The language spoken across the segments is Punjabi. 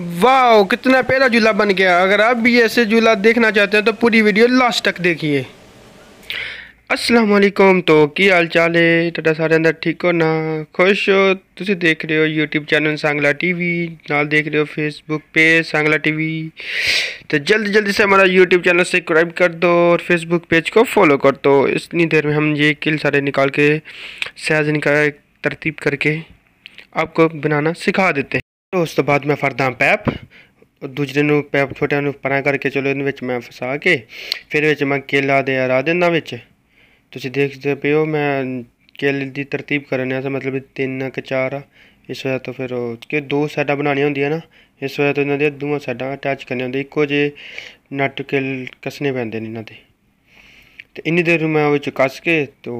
वाह कितना प्यारा झूला बन गया अगर आप भी ऐसे झूला देखना चाहते हैं तो पूरी वीडियो लास्ट तक देखिए अस्सलाम वालेकुम तो की हाल चाल है ਤੁਹਾਡਾ सारे अंदर ठीक हो ना खुश हो ਤੁਸੀਂ देख रहे हो यूट्यूब चैनल सांगला टीवी नाल देख रहे हो फेसबुक पे सांगला टीवी तो जल्दी जल्दी से हमारा यूट्यूब चैनल सब्सक्राइब कर दो और फेसबुक पेज को फॉलो कर दो इतनी देर में हम ये किल सारे निकाल के सहज निकाल तरतीब करके आपको बनाना सिखा देते हैं ਉਸ ਤੋਂ ਬਾਅਦ ਮੈਂ ਫਰਦਾ ਪੈਪ ਦੂਜੇ ਨੂੰ ਪੈਪ ਛੋਟਿਆਂ ਨੂੰ ਪਰਾਂ ਕਰਕੇ ਚਲੋ ਇਹਦੇ ਵਿੱਚ ਮੈਂ ਫਸਾ ਕੇ ਫਿਰ ਵਿੱਚ ਮੈਂ ਕੇਲਾ ਦੇ ਹਰਾ ਦਿੰਦਾ ਵਿੱਚ ਤੁਸੀਂ ਦੇਖਦੇ ਪਏ ਹੋ ਮੈਂ ਕੇਲੇ ਦੀ ਤਰਤੀਬ ਕਰਨ ਆ ਮਤਲਬ ਤਿੰਨ ਕ ਚਾਰ ਇਸ ਵਜ੍ਹਾ ਤੋਂ ਫਿਰ ਕਿ ਦੋ ਸਾਈਡਾਂ ਬਣਾਣੀਆਂ ਹੁੰਦੀਆਂ ਨਾ ਇਸ ਵਜ੍ਹਾ ਤੋਂ ਇਹਨਾਂ ਦੇ ਦੋਵਾਂ ਸਾਈਡਾਂ ਅਟੈਚ ਕਰਨੇ ਹੁੰਦੇ ਇੱਕੋ ਜੇ ਨਟ ਕੇ ਕਸਨੇ ਪੈਂਦੇ ਨੇ ਇਹਨਾਂ ਦੇ ਤੇ ਇੰਨੀ ਦੇਰ ਮੈਂ ਉਹ ਵਿੱਚ ਕੱਸ ਕੇ ਤੋਂ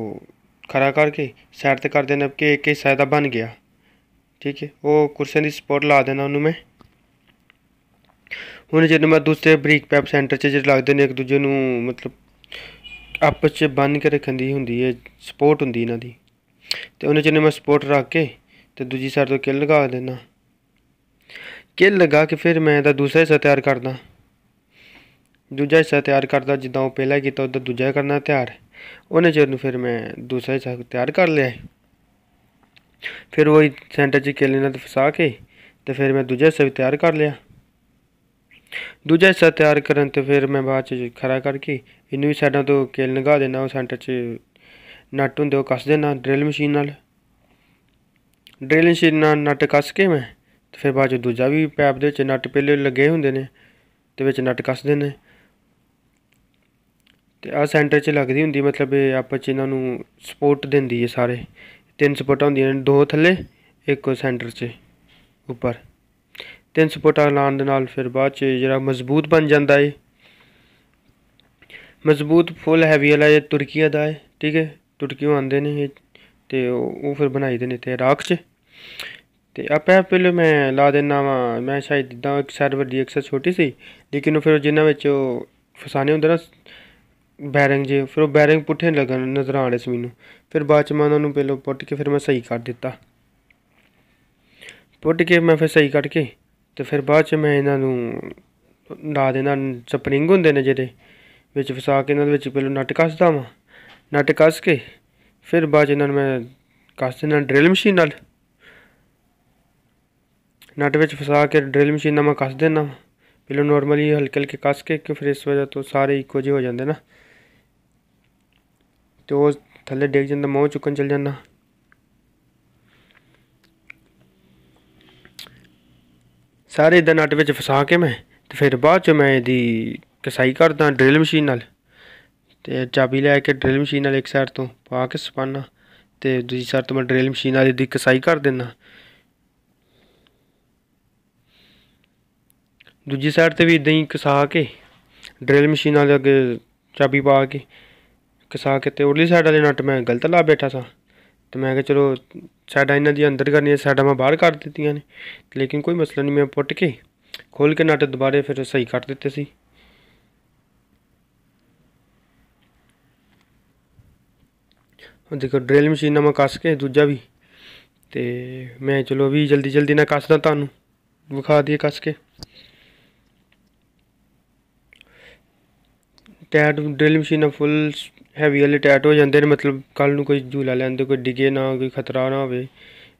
ਖਰਾ ਕਰਕੇ ਸਾਈਡ ਤੇ ਕਰ ਦੇਣਾ ਕਿ ਇੱਕ ਇੱਕ ਸਾਇਦਾ ਬਣ ਗਿਆ ਠੀਕ ਹੈ ਉਹ ਕੁਰਸੀਆਂ ਦੀ ਸਪੋਰਟ ਲਾ ਦੇਣਾ ਉਹਨੂੰ ਮੈਂ ਹੁਣ ਜਦੋਂ ਮੈਂ ਦੂਸਰੇ ਬ੍ਰੀਕ ਪੈਪ ਸੈਂਟਰ 'ਚ ਜਿਹੜ ਲੱਗਦੇ ਨੇ ਇੱਕ ਦੂਜੇ ਨੂੰ ਮਤਲਬ ਆਪਸ 'ਚ ਬੰਨ ਕੇ ਰੱਖਣ ਦੀ ਹੁੰਦੀ ਹੈ ਸਪੋਰਟ ਹੁੰਦੀ ਇਹਨਾਂ ਦੀ ਤੇ ਉਹਨਾਂ 'ਚ ਮੈਂ ਸਪੋਰਟ ਰੱਖ ਕੇ ਤੇ ਦੂਜੀ ਸਾਈਡ ਤੋਂ ਕਿੱਲ ਲਗਾ ਦੇਣਾ ਕਿੱਲ ਲਗਾ ਕੇ ਫਿਰ ਮੈਂ ਇਹਦਾ ਦੂਸਰਾ ਹਿੱਸਾ ਤਿਆਰ ਕਰਦਾ ਦੂਜਾ ਹਿੱਸਾ ਤਿਆਰ ਕਰਦਾ ਜਿੱਦਾਂ ਉਹ ਪਹਿਲਾਂ ਕੀਤਾ ਉਹਦਾ ਦੂਜਾ ਕਰਨਾ ਤਿਆਰ ਉਹਨੇ ਚਿਰ ਨੂੰ ਫਿਰ ਮੈਂ ਦੂਸਰਾ ਹਿੱਸਾ ਤਿਆਰ ਕਰ ਲਿਆ ਫਿਰ ਉਹ ਸੈਂਟਰ 'ਚ ਕੇਲੇ ਨਾਲ ਫਸਾ ਕੇ ਤੇ ਫਿਰ ਮੈਂ ਦੂਜਾ ਹਿੱਸਾ ਵੀ ਤਿਆਰ ਕਰ ਲਿਆ ਦੂਜਾ ਹਿੱਸਾ ਤਿਆਰ ਕਰਨ ਤੇ ਫਿਰ ਮੈਂ ਬਾਅਦ 'ਚ ਖਰਾ ਕਰਕੇ ਇਹਨੂੰ ਵੀ ਸਾਈਡਾਂ ਤੋਂ ਕੇਲ ਲਗਾ ਦੇਣਾ ਉਹ ਸੈਂਟਰ 'ਚ ਨਟ ਹੁੰਦੇ ਉਹ ਕੱਸ ਦੇਣਾ ਡਰਿਲ ਮਸ਼ੀਨ ਨਾਲ ਡਰਿਲ ਮਸ਼ੀਨ ਨਾਲ ਨਟ ਕੱਸ ਕੇ ਮੈਂ ਤੇ ਫਿਰ ਬਾਅਦ 'ਚ ਦੂਜਾ ਵੀ ਪੈਪ ਦੇ ਵਿੱਚ ਨਟ ਪਹਿਲੇ ਲੱਗੇ ਹੁੰਦੇ ਨੇ ਤੇ ਵਿੱਚ ਨਟ ਕੱਸ ਦੇਣੇ ਤੇ ਆ ਸੈਂਟਰ 'ਚ ਲੱਗਦੀ ਹੁੰਦੀ ਮਤਲਬ ਇਹ ਆਪਾਂ 'ਚ ਇਹਨਾਂ ਨੂੰ ਸਪੋਰਟ ਦਿੰਦੀ ਹੈ ਸਾਰੇ ਤਿੰਨ ਸਪੋਟਾਂ ਹੁੰਦੀਆਂ ਨੇ ਦੋ ਥੱਲੇ ਇੱਕ ਸੈਂਟਰ 'ਚ ਉੱਪਰ ਤਿੰਨ ਸਪੋਟਾਂ ਲਾਉਣ ਦੇ ਨਾਲ ਫਿਰ ਬਾਅਦ 'ਚ ਜਿਹੜਾ ਮਜ਼ਬੂਤ ਬਣ ਜਾਂਦਾ ਏ ਮਜ਼ਬੂਤ ਫੁੱਲ ਹੈਵੀ ਵਾਲਾ ਇਹ ਤੁਰਕੀਆ ਦਾ ਹੈ ਠੀਕ ਹੈ ਤੁਰਕੀਓ ਆਂਦੇ ਨੇ ਇਹ ਤੇ ਉਹ ਫਿਰ ਬਣਾਈ ਦੇ ਨੇ ਤੇ ਰਾਖ 'ਚ ਤੇ ਆਪਾਂ ਪਹਿਲੇ ਮੈਂ ਲਾ ਦੇਣਾ ਵਾ ਮੈਂ ਸ਼ਾਇਦ ਇਦਾਂ ਇੱਕ ਸਰਵਰ ਦੀ ਐਕਸੈਸ ਛੋਟੀ ਸੀ ਲੇਕਿਨ ਉਹ ਫਿਰ ਜਿੰਨਾ ਵਿੱਚ ਉਹ ਫਸਾਨੇ ਹੁੰਦੇ ਨਾ ਬੈਰਿੰਗ ਜੇ ਫਿਰ ਉਹ ਬੈਰਿੰਗ ਪੁੱਠੇ ਲੱਗਣ ਨਜ਼ਰ ਆਣ ਰਹੇ ਸੀ ਮੈਨੂੰ ਫਿਰ ਬਾਅਦ ਚ ਮੈਂ ਉਹਨਾਂ ਨੂੰ ਪਹਿਲਾਂ ਪੁੱਟ ਕੇ ਫਿਰ ਮੈਂ ਸਹੀ ਕਰ ਦਿੱਤਾ ਪੁੱਟ ਕੇ ਮੈਂ ਫਿਰ ਸਹੀ ਕਰਕੇ ਤੇ ਫਿਰ ਬਾਅਦ ਚ ਮੈਂ ਇਹਨਾਂ ਨੂੰ ਲਾ ਦੇਣਾ ਸਪਰਿੰਗ ਹੁੰਦੇ ਨੇ ਜਿਹੜੇ ਵਿੱਚ ਫਸਾ ਕੇ ਇਹਨਾਂ ਦੇ ਵਿੱਚ ਪਹਿਲਾਂ ਨਟ ਕੱਸਦਾ ਵਾਂ ਨਟ ਕੱਸ ਕੇ ਫਿਰ ਬਾਅਦ ਇਹਨਾਂ ਨੂੰ ਮੈਂ ਕੱਸ ਦੇਣਾ ਡਰਿਲ ਮਸ਼ੀਨ ਨਾਲ ਨਟ ਵਿੱਚ ਫਸਾ ਕੇ ਡਰਿਲ ਮਸ਼ੀਨ ਨਾਲ ਮੈਂ ਕੱਸ ਦੇਣਾ ਪਹਿਲਾਂ ਨਾਰਮਲੀ ਹਲਕੇ ਹਲਕੇ ਕੱਸ ਕੇ ਕਿ ਫਿਰ ਇਸ ਵਜ੍ਹਾ ਤੋਂ ਸਾਰੇ ਇੱਕੋ ਜਿਹੇ ਹੋ ਜਾਂਦੇ ਨਾ ਤੇ ਉਹ ਥੱਲੇ ਡੇਗ ਜਾਂਦਾ ਮੋਹ ਚੁੱਕਣ ਚੱਲ ਜਾਂਦਾ ਸਾਰੇ ਦਿਨ ਨਟ ਵਿੱਚ ਫਸਾ ਕੇ ਮੈਂ ਤੇ ਫਿਰ ਬਾਅਦ ਚ ਮੈਂ ਇਹਦੀ ਕਸਾਈ ਕਰਦਾ ਡਰਿਲ ਮਸ਼ੀਨ ਨਾਲ ਤੇ ਚਾਬੀ ਲੈ ਕੇ ਡਰਿਲ ਮਸ਼ੀਨ ਨਾਲ ਇੱਕ ਸਾਈਡ ਤੋਂ ਪਾ ਕੇ ਸਪਾਨਾ ਤੇ ਦੂਜੀ ਸਾਈਡ ਤੋਂ ਮੈਂ ਡਰਿਲ ਮਸ਼ੀਨ ਨਾਲ ਇਹਦੀ ਕਸਾਈ ਕਰ ਦਿੰਦਾ ਦੂਜੀ ਸਾਈਡ ਤੇ ਵੀ ਇਦਾਂ ਹੀ ਕਸਾ ਕੇ ਡਰਿਲ ਮਸ਼ੀਨ ਨਾਲ ਅੱਗੇ ਚਾਬੀ ਪਾ ਕੇ ਕਸਾ ਕਿਤੇ ਉਰਲੀ ਸਾਈਡ ਵਾਲੇ ਨਟ ਮੈਂ ਗਲਤ ਲਾ ਬੈਠਾ ਸਾਂ ਤੇ ਮੈਂ ਕਿਹਾ ਚਲੋ ਸਾਡਾ ਇਹਨਾਂ ਦੀ ਅੰਦਰ ਕਰਨੀ ਹੈ ਸਾਡਾ ਮੈਂ ਬਾਹਰ ਕਰ ਦਿੱਤੀਆਂ ਨੇ ਲੇਕਿਨ ਕੋਈ ਮਸਲਾ ਨਹੀਂ ਮੈਂ ਪੁੱਟ ਕੇ ਖੋਲ ਕੇ ਨਟ ਦੁਬਾਰੇ ਫਿਰ ਸਹੀ ਕਰ ਦਿੱਤੇ ਸੀ ਹੁਣ ਦੇਖੋ ਡ੍ਰਿਲ ਮਸ਼ੀਨ ਨਾਲ ਮੈਂ ਕੱਸ ਕੇ ਦੂਜਾ ਵੀ ਤੇ ਮੈਂ ਚਲੋ ਵੀ ਜਲਦੀ ਜਲਦੀ ਨਾਲ ਕੱਸਦਾ ਤੁਹਾਨੂੰ ਵਿਖਾ ਦਈਏ ਕੱਸ ਕੇ ਟਾਇਰ ਡ੍ਰਿਲ ਮਸ਼ੀਨ ਨਾਲ ਫੁੱਲ ਹੈਵੀ ਵਾਲੇ ਟਾਇਰ ਹੋ ਜਾਂਦੇ ਨੇ ਮਤਲਬ ਕੱਲ ਨੂੰ ਕੋਈ ਝੂਲਾ ਲੈਂਦੇ ਕੋਈ ਡਿੱਗੇ ਨਾ ਕੋਈ ਖਤਰਾ ਨਾ ਹੋਵੇ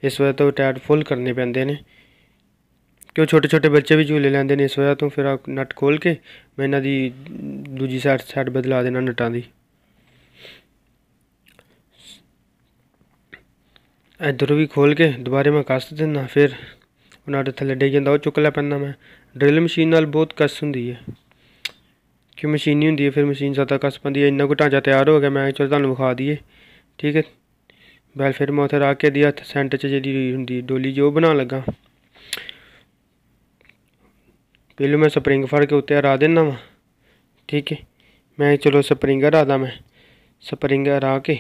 ਇਸ ਵਜ੍ਹਾ ਤੋਂ ਟਾਇਰ ਫੁੱਲ ਕਰਨੇ ਪੈਂਦੇ ਨੇ ਕਿਉਂ ਛੋਟੇ ਛੋਟੇ ਬੱਚੇ ਵੀ ਝੂਲੇ ਲੈਂਦੇ ਨੇ ਇਸ ਵਜ੍ਹਾ ਤੋਂ ਫਿਰ ਆ ਨਟ ਖੋਲ ਕੇ ਮੈਂ ਇਹਨਾਂ ਦੀ ਦੂਜੀ ਸਾਈਡ ਸਾਈਡ ਬਦਲਾ ਦੇਣਾ ਨਟਾਂ ਦੀ ਇਧਰ ਵੀ ਖੋਲ ਕੇ ਦੁਬਾਰੇ ਮੈਂ ਕੱਸ ਦਿੰਦਾ ਫਿਰ ਉਹਨਾਂ ਦੇ ਥੱਲੇ ਡੇ ਜਾਂਦਾ ਉਹ ਚੁੱਕ ਲੈ ਪੈਂਦਾ ਮੈਂ ਡਰਿਲ ਮਸ਼ੀਨ ਨਾਲ ਬਹੁਤ ਕੱਸ ਹੁੰਦੀ ਹੈ ਕਿ ਮਸ਼ੀਨ ਨਹੀਂ ਹੁੰਦੀ ਹੈ ਫਿਰ ਮਸ਼ੀਨ ਜ਼ਿਆਦਾ ਕਸ ਪੰਦੀ ਇੰਨਾ ਕੋ ਢਾਂਚਾ ਤਿਆਰ ਹੋ ਗਿਆ ਮੈਂ ਚਲ ਤੁਹਾਨੂੰ ਵਿਖਾ ਦਈਏ ਠੀਕ ਹੈ ਵੈਲਫੇਅਰ ਮੈਂ ਉੱਥੇ ਰੱਖ ਕੇ ਦੀ ਹੱਥ ਸੈਂਟ 'ਚ ਜਿਹੜੀ ਹੁੰਦੀ ਡੋਲੀ ਜੋ ਬਣਾ ਲੱਗਾ ਪਹਿਲੇ ਮੈਂ ਸਪਰਿੰਗ ਫੜ ਕੇ ਉੱਤੇ ਹਰਾ ਦੇਣਾ ਵਾ ਠੀਕ ਹੈ ਮੈਂ ਚਲੋ ਸਪਰਿੰਗ ਹਰਾਦਾ ਮੈਂ ਸਪਰਿੰਗ ਹਰਾ ਕੇ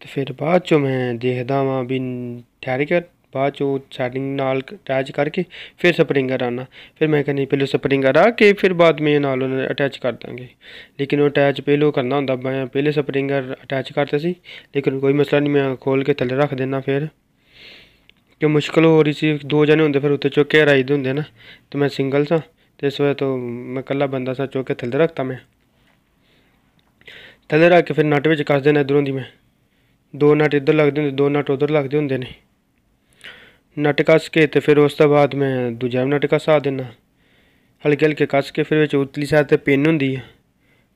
ਤੇ ਫਿਰ ਬਾਅਦ ਚੋਂ ਮੈਂ ਦੇਖਦਾ ਵਾਂ ਵੀ ਠਹਿਰ ਕੇ ਬਾਅਦ ਚੋਂ ਸੈਟਿੰਗ ਨਾਲ ਅਟੈਚ ਕਰਕੇ ਫਿਰ ਸਪਰਿੰਗ ਆਣਾ ਫਿਰ ਮੈਂ ਕਹਿੰਦੀ ਪਹਿਲੇ ਸਪਰਿੰਗ ਆ ਕੇ ਫਿਰ ਬਾਅਦ ਮੈਂ ਨਾਲ ਉਹਨਾਂ ਅਟੈਚ ਕਰ ਦਾਂਗੇ ਲੇਕਿਨ ਉਹ ਅਟੈਚ ਪਹਿਲੋ ਕਰਨਾ ਹੁੰਦਾ ਮੈਂ ਪਹਿਲੇ ਸਪਰਿੰਗਰ ਅਟੈਚ ਕਰਤੇ ਸੀ ਲੇਕਿਨ ਕੋਈ ਮਸਲਾ ਨਹੀਂ ਮੈਂ ਖੋਲ ਕੇ ਥੱਲੇ ਰੱਖ ਦੇਣਾ ਫਿਰ ਕਿ ਮੁਸ਼ਕਲ ਹੋ ਰਹੀ ਸੀ ਦੋ ਜਣੇ ਹੁੰਦੇ ਫਿਰ ਉੱਤੇ ਚੁੱਕ ਕੇ ਰਾਈਦ ਹੁੰਦੇ ਨਾ ਤੇ ਮੈਂ ਸਿੰਗਲ ਸਾਂ ਤੇ ਇਸ ਵੇਲੇ ਤੋਂ ਮੈਂ ਇਕੱਲਾ ਬੰਦਾ ਸਾਂ ਚੁੱਕ ਕੇ ਥੱਲੇ ਰੱਖਤਾ ਮੈਂ ਥੱਲੇ ਰੱਖ ਕੇ ਫਿਰ ਨਟ ਵਿੱਚ ਕੱਸ ਦੇਣਾ ਇਧਰੋਂ ਦੀ ਮੈਂ ਦੋ ਨਟ ਇੱਧਰ ਲੱਗਦੇ ਹੁੰਦੇ ਦੋ ਨਟ ਉਧਰ ਲੱਗਦੇ ਹੁੰਦੇ ਨੇ ਨਟਕਾ ਕੇ ਤੇ ਫਿਰ ਉਸ ਤੋਂ ਬਾਅਦ ਮੈਂ ਦੂਜਾ ਨਟਕਾ ਸਾ ਦਿੰਨਾ ਹਲਕੇ ਹਲਕੇ ਕੱਸ ਕੇ ਫਿਰ ਵਿੱਚ ਉਤਲੀ ਸਾਹ ਤੇ ਪਿੰਨ ਹੁੰਦੀ ਹੈ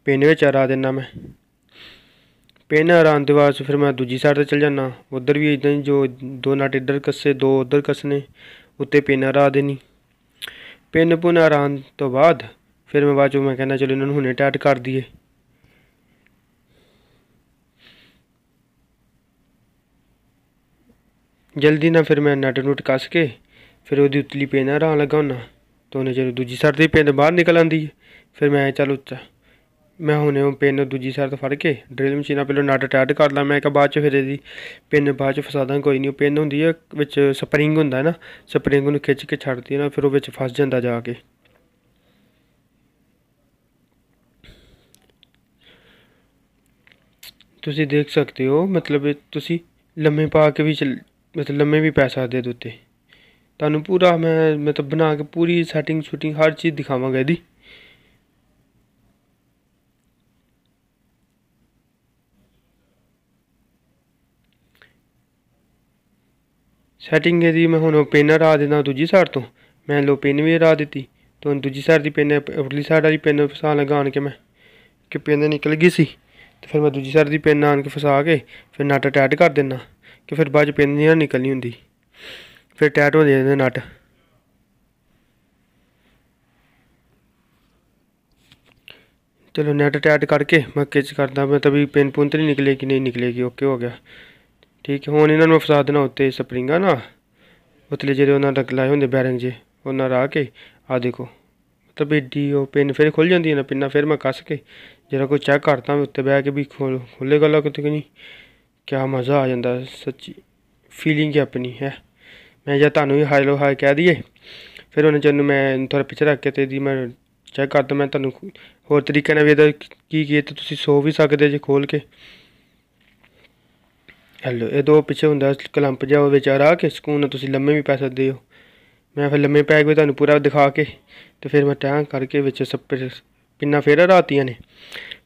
ਪਿੰਨ ਵਿੱਚ ਆਰਾ ਦਿੰਨਾ ਮੈਂ ਪਿੰਨ ਆਰਾਂ ਦੇ ਬਾਅਦ ਫਿਰ ਮੈਂ ਦੂਜੀ ਸਾਈਡ ਤੇ ਚਲ ਜਾਣਾ ਉਧਰ ਵੀ ਇਦਾਂ ਜੋ ਦੋ ਨਟ ਇੱਧਰ ਕੱਸੇ ਦੋ ਉਧਰ ਕੱਸਨੇ ਉੱਤੇ ਪਿੰਨ ਆਰਾ ਦੇਣੀ ਪਿੰਨ ਪੁਨ ਤੋਂ ਬਾਅਦ ਫਿਰ ਮੈਂ ਬਾਅਦ ਚੋਂ ਮੈਂ ਕਹਿੰਦਾ ਚਲੋ ਇਹਨਾਂ ਨੂੰ ਹੁਣੇ ਟਾਈਟ ਕਰ ਦਈਏ ਜਲਦੀ ਨਾਲ ਫਿਰ ਮੈਂ ਨਟ ਨੂਟ ਕੱਸ ਕੇ ਫਿਰ ਉਹਦੀ ਉਤਲੀ ਪੇ ਨਾਲ ਰਾਂ ਲਗਾਉਣਾ ਤੋਂ ਨੇ ਜਦੋਂ ਦੂਜੀ ਸਾਈਡ ਤੇ ਪਿੰਨ ਬਾਹਰ ਨਿਕਲ ਆਂਦੀ ਫਿਰ ਮੈਂ ਚੱਲ ਉੱਚਾ ਮੈਂ ਹੁਣੇ ਉਹ ਪਿੰਨ ਦੂਜੀ ਸਾਈਡ ਤੋਂ ਫੜ ਕੇ ਡਰਿਲ ਮਸ਼ੀਨਾਂ ਪਹਿਲਾਂ ਨਟ ਟਾਈਟ ਕਰ ਲਾਂ ਮੈਂ ਕਿ ਬਾਅਦ ਚ ਫਿਰ ਇਹਦੀ ਪਿੰਨ ਬਾਅਦ ਚ ਫਸਾਦਾ ਕੋਈ ਨਹੀਂ ਉਹ ਪਿੰਨ ਹੁੰਦੀ ਹੈ ਵਿੱਚ ਸਪਰਿੰਗ ਹੁੰਦਾ ਹੈ ਨਾ ਸਪਰਿੰਗ ਨੂੰ ਖਿੱਚ ਕੇ ਛੱਡਦੀ ਹੈ ਨਾ ਫਿਰ ਉਹ ਵਿੱਚ ਫਸ ਜਾਂਦਾ ਜਾ ਕੇ ਤੁਸੀਂ ਦੇਖ ਸਕਦੇ ਹੋ ਮਤਲਬ ਤੁਸੀਂ ਲੰਮੇ ਪਾ ਕੇ ਵੀ ਮਤਲਬ ਲੰਮੇ ਵੀ ਪੈ ਸਕਦੇ ਇਹਦੇ ਉੱਤੇ ਤੁਹਾਨੂੰ ਪੂਰਾ ਮੈਂ ਮਤਲਬ ਬਣਾ ਕੇ ਪੂਰੀ ਸੈਟਿੰਗ ਸ਼ੂਟਿੰਗ ਹਰ ਚੀਜ਼ ਦਿਖਾਵਾਂਗਾ ਇਹਦੀ ਸੈਟਿੰਗ ਇਹਦੀ ਮੈਂ ਹੁਣ ਪਿੰਨ ਰਾ ਦੇਣਾ ਦੂਜੀ ਸਾਈਡ ਤੋਂ ਮੈਂ ਲੋ ਪਿੰਨ ਵੀ ਰਾ ਦਿੱਤੀ ਤੋਂ ਦੂਜੀ ਸਾਈਡ ਦੀ ਪਿੰਨ ਉਰਲੀ ਸਾਈਡ ਵਾਲੀ ਪਿੰਨ ਫਸਾ ਲਗਾਣ ਕੇ ਮੈਂ ਕਿ ਪਿੰਨ ਨਿਕਲ ਗਈ ਸੀ ਤੇ ਫਿਰ ਮੈਂ ਦੂਜੀ ਸਾਈਡ ਦੀ ਪਿੰਨ ਆਣ ਕੇ ਫਸਾ ਕੇ ਫਿਰ ਨਟ ਅਟੈਚ ਕਰ ਦੇਣਾ कि फिर बाद पेन ਪਿੰਨ ਨਹੀਂ ਨਿਕਲਣੀ ਹੁੰਦੀ ਫਿਰ ਟਾਈਟ ਹੋ ਜਾਂਦੇ चलो नैट टैट करके मैं किच करता मैं तभी पिन पुन तो नहीं निकलेगी नहीं निकलेगी ओके हो गया ठीक है हूँ इन्होंने फसा देना उत्ते स्प्रिंगा ना उतले जो उन्होंने लाए होंगे बैरिंग जे उन्हें रहा के आ देखो मतलब एडी वो पिन फिर खुल जाती है ना पिना फिर मैं कस के जरा कोई चेक करता उत्ते बह के भी खोल खुलेगा लग तो नहीं ਕਿਆ ਮਜ਼ਾ ਆ ਜਾਂਦਾ ਸੱਚੀ ਫੀਲਿੰਗ ਆਪਣੀ ਹੈ ਮੈਂ ਜੇ ਤੁਹਾਨੂੰ ਹੀ ਹਾਈ ਲੋ ਹਾਈ ਕਹਿ ਦਈਏ ਫਿਰ ਉਹਨੇ ਜਦੋਂ ਮੈਂ ਥੋੜਾ ਪਿੱਛੇ ਰੱਖ ਕੇ ਤੇ ਦੀ ਮੈਂ ਚੈੱਕ ਕਰਦਾ ਮੈਂ ਤੁਹਾਨੂੰ ਹੋਰ ਤਰੀਕੇ ਨਾਲ ਵੀ ਇਹਦਾ ਕੀ ਕੀ ਤੇ ਤੁਸੀਂ ਸੋ ਵੀ ਸਕਦੇ ਜੇ ਖੋਲ ਕੇ ਹੈਲੋ ਇਹ ਦੋ ਪਿੱਛੇ ਹੁੰਦਾ ਕਲੰਪ ਜਾ ਉਹ ਵਿਚਾਰਾ ਕਿ ਸਕੂਨ ਨਾਲ ਤੁਸੀਂ ਲੰਮੇ ਵੀ ਪੈ ਸਕਦੇ ਹੋ ਮੈਂ ਫਿਰ ਲੰਮੇ ਪੈ ਕੇ ਤੁਹਾਨੂੰ ਪੂਰਾ ਦਿਖਾ ਕੇ ਤੇ ਫਿਰ ਮੈਂ ਟਾਂ ਕਰਕੇ ਵਿੱਚ ਸੱਪ ਪਿੰਨਾ ਫੇਰਾ ਰਾਤੀਆਂ ਨੇ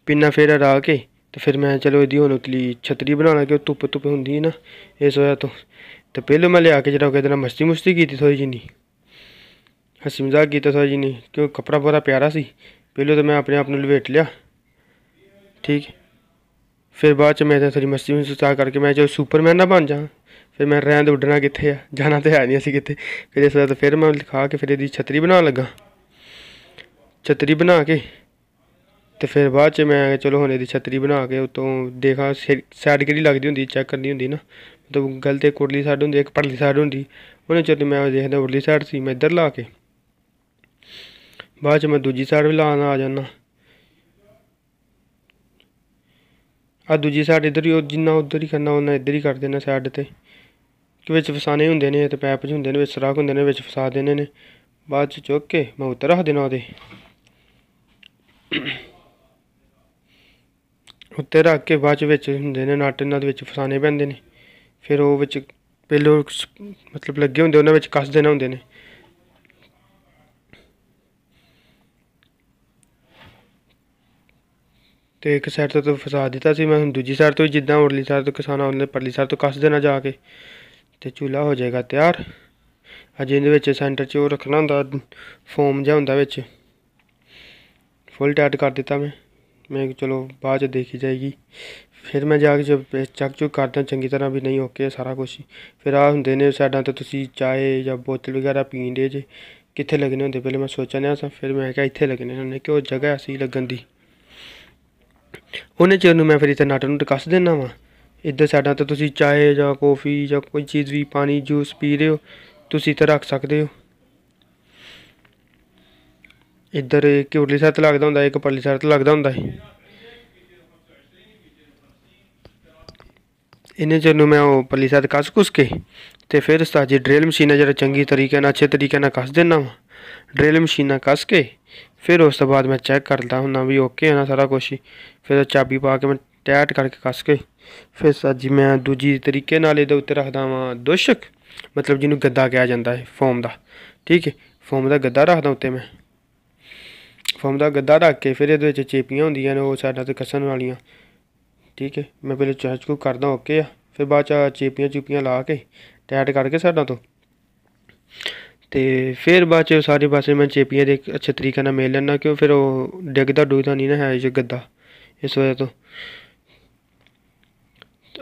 ਪਿੰਨਾ ਫੇਰਾ ਰਾ ਕੇ ਤੇ ਫਿਰ ਮੈਂ ਚਲੋ ਇਹਦੀ ਹੁਣ ਉਤਲੀ ਛਤਰੀ ਬਣਾਣਾ ਕਿ ਧੁੱਪ ਧੁੱਪ ਹੁੰਦੀ ਹੈ ਨਾ ਇਸ ਵਜ੍ਹਾ ਤੋਂ ਤੇ ਪਹਿਲੋਂ ਮੈਂ ਲਿਆ ਕੇ ਜਿਹੜਾ ਉਹਦੇ ਨਾਲ ਮਸਤੀ ਮੁਸਤੀ ਕੀਤੀ ਥੋੜੀ ਜਿਨੀ ਹਸੀ ਮਜ਼ਾਕ ਕੀਤਾ ਥੋੜੀ ਜਿੰਨੀ ਕਿਉਂ ਕਪੜਾ ਬੜਾ ਪਿਆਰਾ ਸੀ ਪਹਿਲੋਂ ਤਾਂ ਮੈਂ ਆਪਣੇ ਆਪ ਨੂੰ ਲਵੇਟ ਲਿਆ ਠੀਕ ਫਿਰ ਬਾਅਦ ਚ ਮੈਂ ਤਾਂ ਥੋੜੀ ਮਸਤੀ ਨੂੰ ਸੁਚਾ ਕਰਕੇ ਮੈਂ ਜੋ ਸੁਪਰਮੈਨ ਨਾ ਬਣ ਜਾ ਫਿਰ ਮੈਂ ਰਹਿਣ ਦੇ ਉੱਡਣਾ ਕਿੱਥੇ ਆ ਜਾਣਾ ਤੇ ਹੈ ਨਹੀਂ ਅਸੀਂ ਕਿੱਥੇ ਫਿਰ ਇਸ ਵਾਰ ਤਾਂ ਫਿਰ ਮੈਂ ਲਿਖਾ ਕੇ ਫਿਰ ਇਹਦੀ ਛਤਰੀ ਬਣਾਉਣ ਲੱਗਾ ਛਤਰੀ ਬਣਾ ਕੇ ਤੇ ਫਿਰ ਬਾਅਦ 'ਚ ਮੈਂ ਚਲੋ ਹੁਣ ਇਹਦੀ ਛਤਰੀ ਬਣਾ ਕੇ ਉਤੋਂ ਦੇਖਾ ਸਾਈਡ ਕਿਹੜੀ ਲੱਗਦੀ ਹੁੰਦੀ ਚੈੱਕ ਕਰਨੀ ਹੁੰਦੀ ਨਾ ਮਤਲਬ ਗਲਤ ਇੱਕ ਕੁੜਲੀ ਸਾਈਡ ਹੁੰਦੀ ਇੱਕ ਪਰਲੀ ਸਾਈਡ ਹੁੰਦੀ ਉਹਨੇ ਚਲ ਮੈਂ ਦੇਖਦਾ ਉਰਲੀ ਸਾਈਡ ਸੀ ਮੈਂ ਇੱਧਰ ਲਾ ਕੇ ਬਾਅਦ 'ਚ ਮੈਂ ਦੂਜੀ ਸਾਈਡ ਵੀ ਲਾਣ ਆ ਜਾਣਾ ਆ ਦੂਜੀ ਸਾਈਡ ਇੱਧਰ ਹੀ ਜਿੰਨਾ ਉੱਧਰ ਹੀ ਕਰਨਾ ਉਹਨਾਂ ਇੱਧਰ ਹੀ ਕਰ ਦੇਣਾ ਸਾਈਡ ਤੇ ਕਿ ਵਿੱਚ ਫਸਾਣੇ ਹੁੰਦੇ ਨੇ ਤੇ ਪੈਪ 'ਚ ਹੁੰਦੇ ਨੇ ਵਿੱਚ ਸਰਾਖ ਹੁੰਦੇ ਨੇ ਵਿੱਚ ਫਸਾ ਦੇਣੇ ਨੇ ਬਾਅਦ 'ਚ ਚੁੱਕ ਕੇ ਮੈਂ ਉੱਤਰ ਰੱਖ ਦੇਣਾ ਉਹਦੇ ਉੱਤੇ ਰੱਖ ਕੇ ਬਾਅਦ ਵਿੱਚ ਹੁੰਦੇ ਨੇ ਨਟ ਇਹਨਾਂ ਦੇ ਵਿੱਚ ਫਸਾਣੇ ਪੈਂਦੇ ਨੇ ਫਿਰ ਉਹ ਵਿੱਚ ਪੇਲੋ ਮਤਲਬ ਲੱਗੇ ਹੁੰਦੇ ਉਹਨਾਂ ਵਿੱਚ ਕੱਸ ਦੇਣਾ ਹੁੰਦੇ ਨੇ ਤੇ ਇੱਕ ਸਾਈਡ ਤੋਂ ਤਾਂ ਫਸਾ ਦਿੱਤਾ ਸੀ ਮੈਂ ਹੁਣ ਦੂਜੀ ਸਾਈਡ ਤੋਂ ਜਿੱਦਾਂ ਉਰਲੀ ਸਾਈਡ ਤੋਂ ਕਿਸਾਨਾ ਉਹਨੇ ਪਰਲੀ ਸਾਈਡ ਤੋਂ ਕੱਸ ਦੇਣਾ ਜਾ ਕੇ ਤੇ ਚੂਲਾ ਹੋ ਜਾਏਗਾ ਤਿਆਰ ਅਜੇ ਇਹਦੇ ਵਿੱਚ ਸੈਂਟਰ 'ਚ ਉਹ ਰੱਖਣਾ ਹੁੰਦਾ ਫੋਮ ਜਾਂ ਹੁੰਦਾ ਵਿੱਚ ਫੁੱਲ ਟਾਈਟ ਕਰ ਦਿੱਤਾ ਮੈਂ ਮੈਂ ਕਿ ਚਲੋ ਬਾਅਦ 'ਚ ਦੇਖੀ ਜਾਏਗੀ ਫਿਰ ਮੈਂ ਜਾ ਕੇ ਚੱਕ ਚੱਕ ਚੁੱਕ ਕਰਦਾ ਚੰਗੀ ਤਰ੍ਹਾਂ ਵੀ ਨਹੀਂ ਓਕੇ ਸਾਰਾ ਕੁਝ ਫਿਰ ਆ ਹੁੰਦੇ ਨੇ ਸਾਈਡਾਂ 'ਤੇ ਤੁਸੀਂ ਚਾਏ ਜਾਂ ਬੋਤਲ ਵਗੈਰਾ ਪੀਣ ਦੇ ਜੇ ਕਿੱਥੇ ਲੱਗਨੇ ਹੁੰਦੇ ਪਹਿਲੇ ਮੈਂ ਸੋਚਿਆ ਨਾ ਸਾ ਫਿਰ ਮੈਂ ਕਿਹਾ ਇੱਥੇ ਲੱਗਨੇ ਉਹਨੇ ਕਿ ਉਹ ਜਗ੍ਹਾ ਐਸੀ ਲੱਗਣ ਦੀ ਉਹਨੇ ਚਿਰ ਨੂੰ ਮੈਂ ਫਿਰ ਇੱਥੇ ਨਟ ਨੂੰ ਕੱਸ ਦੇਣਾ ਵਾ ਇੱਧਰ ਸਾਡਾਂ ਤੇ ਤੁਸੀਂ ਚਾਏ ਜਾਂ ਕੌਫੀ ਜਾਂ ਕੋਈ ਚੀਜ਼ ਵੀ ਪਾਣੀ ਜੂਸ ਪੀ ਰਹੇ ਹੋ ਤੁਸੀਂ ਤਾਂ ਰੱਖ ਸਕਦੇ ਹੋ ਇੱਧਰ ਇੱਕ ਉਰਲੀ ਸੱਤ ਲੱਗਦਾ ਹੁੰਦਾ ਇੱਕ ਪੱਲੀ ਸੱਤ ਲੱਗਦਾ ਹੁੰਦਾ ਹੈ ਇਹਨੇ ਜਦ ਨੂੰ ਮੈਂ ਉਹ ਪੱਲੀ ਸੱਤ ਕੱਸ ਕੁਸ ਕੇ ਤੇ ਫਿਰ ਉਸਤਾ ਜੀ ਡ੍ਰਿਲ ਮਸ਼ੀਨ ਜਰਾ ਚੰਗੀ ਤਰੀਕੇ ਨਾਲ ਅੱਛੇ ਤਰੀਕੇ ਨਾਲ ਕੱਸ ਦੇਣਾ ਵਾ ਡ੍ਰਿਲ ਨਾਲ ਕੱਸ ਕੇ ਫਿਰ ਉਸ ਤੋਂ ਬਾਅਦ ਮੈਂ ਚੈੱਕ ਕਰਦਾ ਹੁੰਦਾ ਵੀ ਓਕੇ ਹੈ ਨਾ ਸਾਰਾ ਕੁਝ ਫਿਰ ਚਾਬੀ ਪਾ ਕੇ ਮੈਂ ਟੈਟ ਕਰਕੇ ਕੱਸ ਕੇ ਫਿਰ ਸਾਜੀ ਮੈਂ ਦੂਜੀ ਤਰੀਕੇ ਨਾਲ ਇਹਦੇ ਉੱਤੇ ਰੱਖਦਾ ਵਾਂ ਦੋਸ਼ਕ ਮਤਲਬ ਜਿਹਨੂੰ ਗੱਦਾ ਕਿਹਾ ਜਾਂਦਾ ਹੈ ਫੋਮ ਦਾ ਠੀਕ ਹੈ ਫੋਮ ਦਾ ਗੱਦਾ ਰੱਖਦਾ ਉੱਤੇ ਮੈਂ ਫੋਮ ਦਾ ਗੱਦਾ ਰੱਖ ਕੇ ਫਿਰ ਇਹਦੇ ਵਿੱਚ ਚੇਪੀਆਂ ਹੁੰਦੀਆਂ ਨੇ ਉਹ ਸਾਡਾ ਤੇ ਕੱਸਣ ਵਾਲੀਆਂ ਠੀਕ ਹੈ ਮੈਂ ਪਹਿਲੇ ਚਾਰਜ ਕੋ ਕਰਦਾ ਓਕੇ ਆ ਫਿਰ ਬਾਅਦ ਚ ਚੇਪੀਆਂ ਚੁਪੀਆਂ ਲਾ ਕੇ ਟਾਈਟ ਕਰਕੇ ਸਾਡਾ ਤੋਂ ਤੇ ਫਿਰ ਬਾਅਦ ਚ ਸਾਰੇ ਪਾਸੇ ਮੈਂ ਚੇਪੀਆਂ ਦੇ ਅੱਛੇ ਤਰੀਕੇ ਨਾਲ ਮੇਲ ਲੈਣਾ ਕਿਉਂ ਫਿਰ ਉਹ ਡਿੱਗਦਾ ਡੁੱਗਦਾ ਨਹੀਂ ਨਾ ਹੈ ਜੇ ਗੱਦਾ ਇਸ ਵਜ੍ਹਾ ਤੋਂ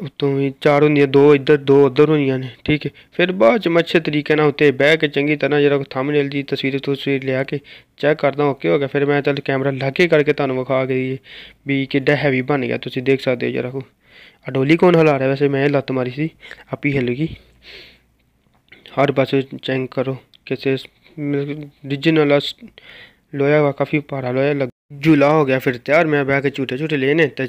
ਉਤੋਂ ਵੀ ਚਾਰ ਹੁੰਦੀਆਂ ਦੋ ਇੱਧਰ ਦੋ ਉੱਧਰ ਹੁੰਦੀਆਂ ਨੇ ਠੀਕ ਹੈ ਫਿਰ ਬਾਅਦ ਚ ਮੱਛੇ ਤਰੀਕੇ ਨਾਲ ਉੱਤੇ ਬਹਿ ਕੇ ਚੰਗੀ ਤਰ੍ਹਾਂ ਜਿਹੜਾ ਥੰਬਨੇਲ ਦੀ ਤਸਵੀਰ ਤਸਵੀਰ ਲਿਆ ਕੇ ਚੈੱਕ ਕਰਦਾ ਓਕੇ ਹੋ ਗਿਆ ਫਿਰ ਮੈਂ ਚੱਲ ਕੈਮਰਾ ਲਾਗੇ ਕਰਕੇ ਤੁਹਾਨੂੰ ਵਿਖਾ ਕੇ ਵੀ ਕਿੱਡਾ ਹੈਵੀ ਬਣ ਗਿਆ ਤੁਸੀਂ ਦੇਖ ਸਕਦੇ ਹੋ ਜਰਾ ਕੋ ਅਡੋਲੀ ਕੋਣ ਹਿਲਾ ਰਿਹਾ ਵੈਸੇ ਮੈਂ ਲੱਤ ਮਾਰੀ ਸੀ ਆਪੀ ਹਿਲ ਗਈ ਹਰ ਪਾਸੇ ਚੈੱਕ ਕਰੋ ਕਿਸੇ ਰੀਜਨਲ ਲੋਹਾ ਕਾਫੀ ਪਾਰਾ ਲੋਇਆ ਲੱਗ ਜੁਲਾ ਹੋ ਗਿਆ ਫਿਰ ਤਿਆਰ ਮੈਂ ਬਹਿ ਕੇ ਝੂਟੇ ਝੂਟੇ ਲੈਨੇ ਤੇ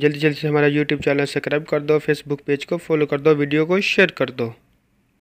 जल्दी जल्दी से हमारा यूट्यूब चैनल सब्सक्राइब कर दो फेसबुक पेज को फॉलो कर दो वीडियो को शेयर कर दो